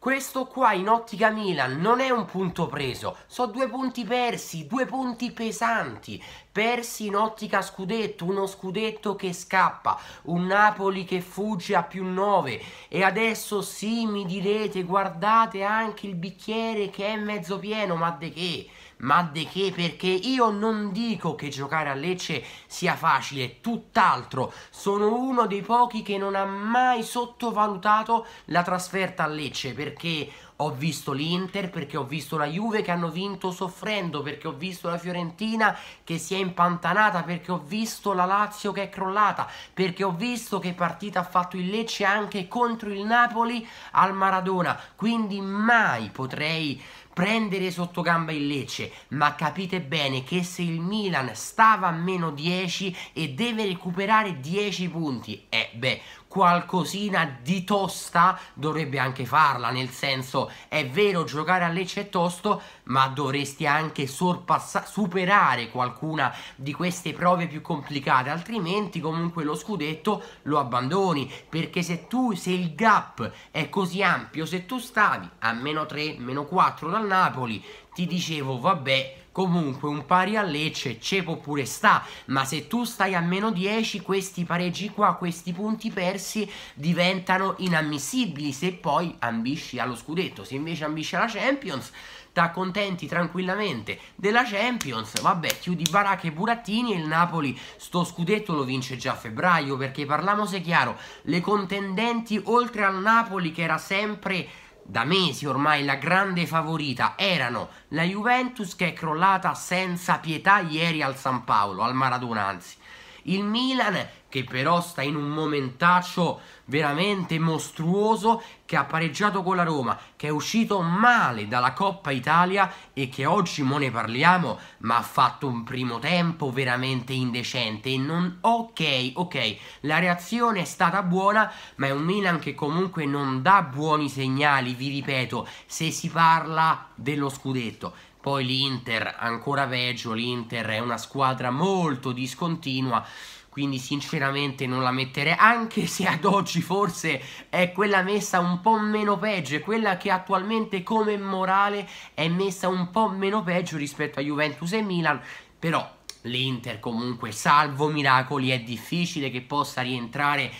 Questo qua in ottica Milan non è un punto preso, sono due punti persi, due punti pesanti persi in ottica scudetto, uno scudetto che scappa, un Napoli che fugge a più 9 e adesso sì mi direte guardate anche il bicchiere che è mezzo pieno, ma de che? Ma de che? Perché io non dico che giocare a Lecce sia facile, tutt'altro, sono uno dei pochi che non ha mai sottovalutato la trasferta a Lecce perché ho visto l'Inter perché ho visto la Juve che hanno vinto soffrendo, perché ho visto la Fiorentina che si è impantanata, perché ho visto la Lazio che è crollata, perché ho visto che partita ha fatto il Lecce anche contro il Napoli al Maradona. Quindi mai potrei prendere sotto gamba il Lecce, ma capite bene che se il Milan stava a meno 10 e deve recuperare 10 punti, eh beh, qualcosina di tosta dovrebbe anche farla, nel senso è vero giocare a Lecce è tosto, ma dovresti anche superare qualcuna di queste prove più complicate, altrimenti comunque lo scudetto lo abbandoni, perché se tu se il gap è così ampio, se tu stavi a meno 3, meno 4 dal Napoli, ti dicevo vabbè Comunque un pari a Lecce c'è pure sta, ma se tu stai a meno 10 questi pareggi qua, questi punti persi diventano inammissibili se poi ambisci allo scudetto, se invece ambisci alla Champions accontenti tranquillamente della Champions, vabbè chiudi Baracca e burattini e il Napoli sto scudetto lo vince già a febbraio perché parliamo se chiaro, le contendenti oltre al Napoli che era sempre da mesi ormai la grande favorita erano la Juventus che è crollata senza pietà ieri al San Paolo, al Maradona anzi, il Milan che però sta in un momentaccio veramente mostruoso che ha pareggiato con la Roma, che è uscito male dalla Coppa Italia e che oggi mo ne parliamo, ma ha fatto un primo tempo veramente indecente. Non... Ok, ok, la reazione è stata buona, ma è un Milan che comunque non dà buoni segnali, vi ripeto, se si parla dello scudetto poi l'Inter, ancora peggio, l'Inter è una squadra molto discontinua quindi sinceramente non la metterei, anche se ad oggi forse è quella messa un po' meno peggio, è quella che attualmente come morale è messa un po' meno peggio rispetto a Juventus e Milan, però l'Inter comunque salvo miracoli è difficile che possa rientrare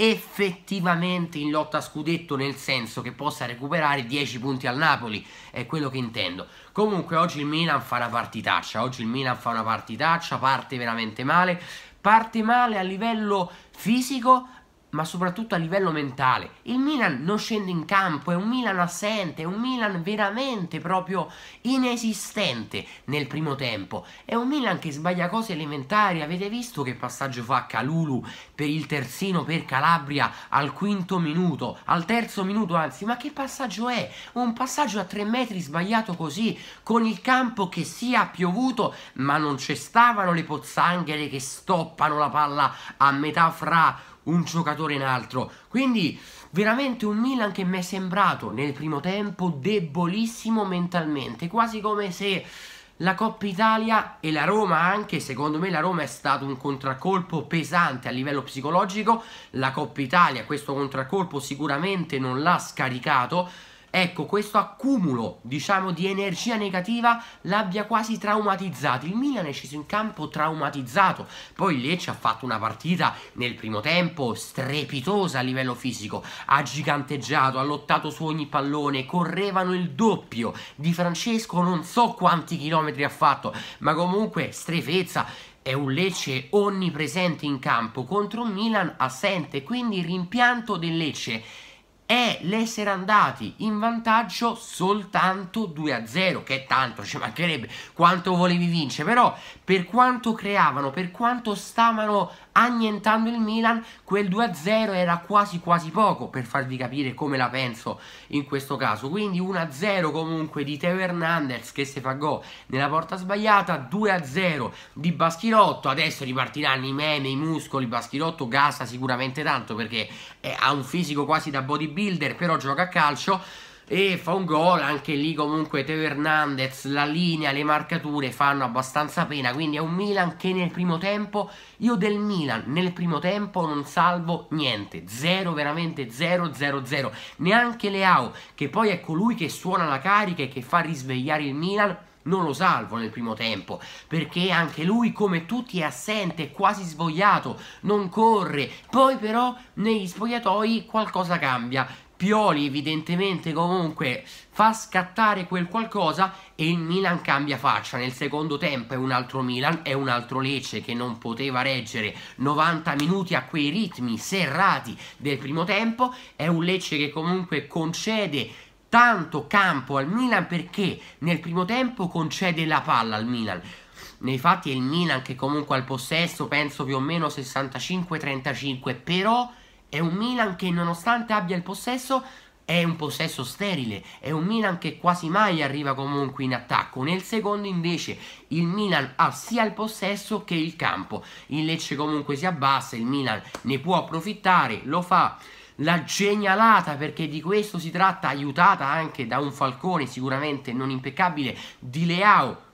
effettivamente in lotta a scudetto nel senso che possa recuperare 10 punti al Napoli, è quello che intendo. Comunque oggi il Milan fa una partitaccia, oggi il Milan fa una partitaccia, parte veramente male, parte male a livello fisico, ma soprattutto a livello mentale. Il Milan non scende in campo, è un Milan assente, è un Milan veramente proprio inesistente nel primo tempo. È un Milan che sbaglia cose elementari, avete visto che passaggio fa Calulu per il terzino per Calabria al quinto minuto, al terzo minuto anzi, ma che passaggio è? Un passaggio a tre metri sbagliato così, con il campo che sia piovuto, ma non c'è le pozzanghere che stoppano la palla a metà fra un giocatore in altro. Quindi veramente un Milan che mi è sembrato nel primo tempo debolissimo mentalmente, quasi come se la Coppa Italia e la Roma anche, secondo me la Roma è stato un contraccolpo pesante a livello psicologico, la Coppa Italia questo contraccolpo sicuramente non l'ha scaricato, Ecco, questo accumulo, diciamo, di energia negativa l'abbia quasi traumatizzato. Il Milan è sceso in campo traumatizzato. Poi Lecce ha fatto una partita nel primo tempo strepitosa a livello fisico. Ha giganteggiato, ha lottato su ogni pallone, correvano il doppio di Francesco, non so quanti chilometri ha fatto, ma comunque strefezza è un Lecce onnipresente in campo contro un Milan assente, quindi il rimpianto del Lecce e l'essere andati in vantaggio soltanto 2-0, che tanto ci mancherebbe quanto volevi vincere, però per quanto creavano, per quanto stavano annientando il Milan, quel 2-0 era quasi quasi poco per farvi capire come la penso in questo caso. Quindi 1-0 comunque di Teo Hernandez che si fa go nella porta sbagliata, 2-0 di Baschirotto, adesso ripartiranno i meme, i muscoli, Baschirotto gasa sicuramente tanto perché ha un fisico quasi da bodybuilder, però gioca a calcio e fa un gol anche lì comunque Teo Hernandez la linea le marcature fanno abbastanza pena quindi è un Milan che nel primo tempo io del Milan nel primo tempo non salvo niente 0 veramente 0 0 0 neanche Leao che poi è colui che suona la carica e che fa risvegliare il Milan non lo salvo nel primo tempo perché anche lui come tutti è assente, è quasi svogliato, non corre. Poi però negli spogliatoi qualcosa cambia. Pioli evidentemente comunque fa scattare quel qualcosa e il Milan cambia faccia. Nel secondo tempo è un altro Milan, è un altro Lecce che non poteva reggere 90 minuti a quei ritmi serrati del primo tempo. È un Lecce che comunque concede tanto campo al Milan perché nel primo tempo concede la palla al Milan. Nei fatti è il Milan che comunque al possesso penso più o meno 65-35, però è un Milan che nonostante abbia il possesso è un possesso sterile, è un Milan che quasi mai arriva comunque in attacco. Nel secondo invece il Milan ha sia il possesso che il campo. Il Lecce comunque si abbassa, il Milan ne può approfittare, lo fa. La genialata, perché di questo si tratta, aiutata anche da un Falcone sicuramente non impeccabile, di Leao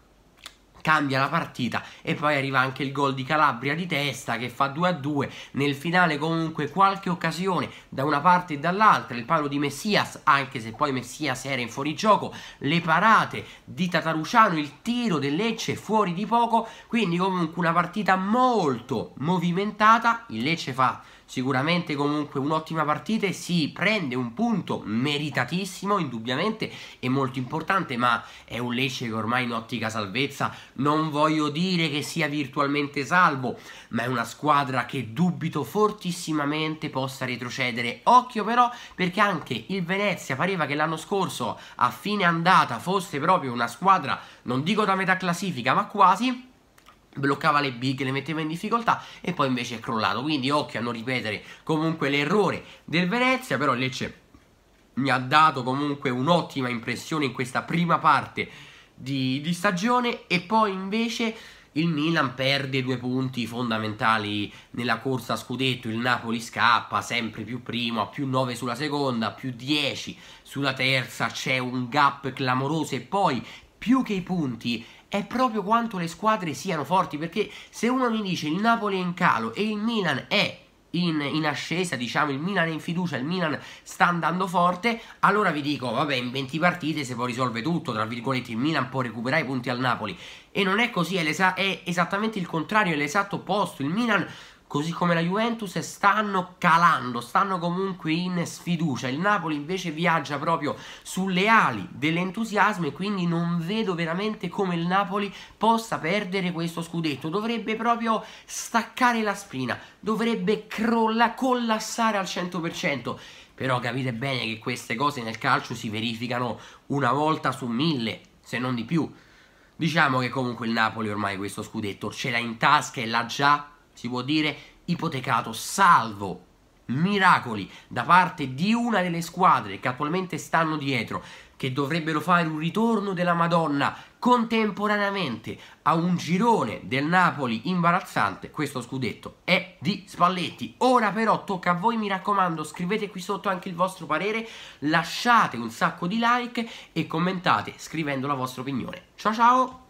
cambia la partita e poi arriva anche il gol di Calabria di testa che fa 2 a 2 nel finale comunque qualche occasione da una parte e dall'altra il palo di Messias anche se poi Messias era in fuorigioco le parate di Tataruciano il tiro del Lecce fuori di poco quindi comunque una partita molto movimentata il Lecce fa sicuramente comunque un'ottima partita e si prende un punto meritatissimo indubbiamente e molto importante ma è un Lecce che ormai in ottica salvezza non voglio dire che sia virtualmente salvo ma è una squadra che dubito fortissimamente possa retrocedere occhio però perché anche il Venezia pareva che l'anno scorso a fine andata fosse proprio una squadra non dico da metà classifica ma quasi bloccava le big, le metteva in difficoltà e poi invece è crollato. Quindi occhio a non ripetere comunque l'errore del Venezia, però Lecce mi ha dato comunque un'ottima impressione in questa prima parte di, di, stagione e poi invece il Milan perde due punti fondamentali nella corsa a scudetto, il Napoli scappa sempre più primo, a più 9 sulla seconda, più 10 sulla terza, c'è un gap clamoroso e poi più che i punti è proprio quanto le squadre siano forti, perché se uno mi dice il Napoli è in calo e il Milan è in, in, ascesa, diciamo il Milan è in fiducia, il Milan sta andando forte, allora vi dico, vabbè, in 20 partite se poi risolve tutto, tra virgolette, il Milan può recuperare i punti al Napoli. E non è così, è, è esattamente il contrario, è l'esatto opposto. Il Milan così come la Juventus, stanno calando, stanno comunque in sfiducia. Il Napoli invece viaggia proprio sulle ali dell'entusiasmo e quindi non vedo veramente come il Napoli possa perdere questo scudetto. Dovrebbe proprio staccare la spina, dovrebbe crolla, collassare al 100%. Però capite bene che queste cose nel calcio si verificano una volta su mille, se non di più. Diciamo che comunque il Napoli ormai questo scudetto ce l'ha in tasca e l'ha già si può dire ipotecato, salvo miracoli da parte di una delle squadre che attualmente stanno dietro, che dovrebbero fare un ritorno della Madonna contemporaneamente a un girone del Napoli imbarazzante, questo scudetto è di Spalletti. Ora però tocca a voi, mi raccomando, scrivete qui sotto anche il vostro parere, lasciate un sacco di like e commentate scrivendo la vostra opinione. Ciao ciao!